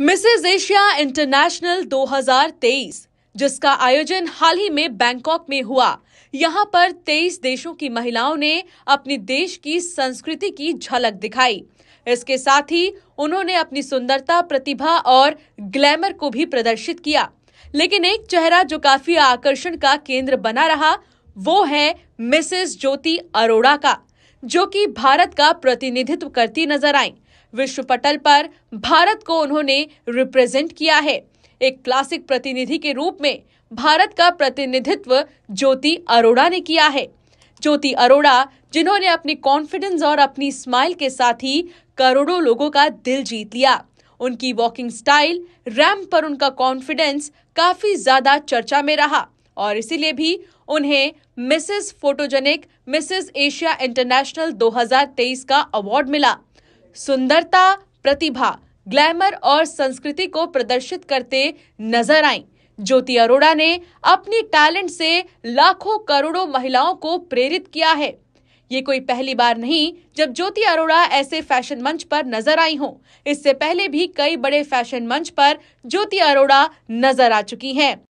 Mrs Asia international 2023 जिसका आयोजन हाल ही में बैंकॉक में हुआ यहां पर 23 देशों की महिलाओं ने अपने देश की संस्कृति की झलक दिखाई इसके साथ ही उन्होंने अपनी सुंदरता प्रतिभा और ग्लैमर को भी प्रदर्शित किया लेकिन एक चेहरा जो काफी आकर्षण का केंद्र बना रहा वो है मिसेस ज्योति अरोड़ा का जो कि भारत का प्रतिनिधित्व करती नजर आई विश्व पटल पर भारत को उन्होंने रिप्रेजेंट किया है एक क्लासिक प्रतिनिधि के रूप में भारत का प्रतिनिधित्व ज्योति अरोड़ा ने किया है ज्योति अरोड़ा जिन्होंने अपने कॉन्फिडेंस और अपनी स्माइल के साथ ही करोड़ों लोगों का दिल जीत लिया उनकी वॉकिंग स्टाइल रैम पर उनका कॉन्फिडेंस काफी ज्यादा चर्चा में रहा और इसीलिए भी उन्हें Mrs photogenic Mrs Asia international 2023 का अवार्ड मिला सुंदरता प्रतिभा ग्लैमर और संस्कृति को प्रदर्शित करते नजर आई ज्योति अरोड़ा ने अपनी टैलेंट से लाखों करोड़ों महिलाओं को प्रेरित किया है ये कोई पहली बार नहीं जब ज्योति अरोड़ा ऐसे फैशन मंच पर नजर आई हो इससे पहले भी कई बड़े फैशन मंच पर ज्योति अरोड़ा नजर आ चुकी हैं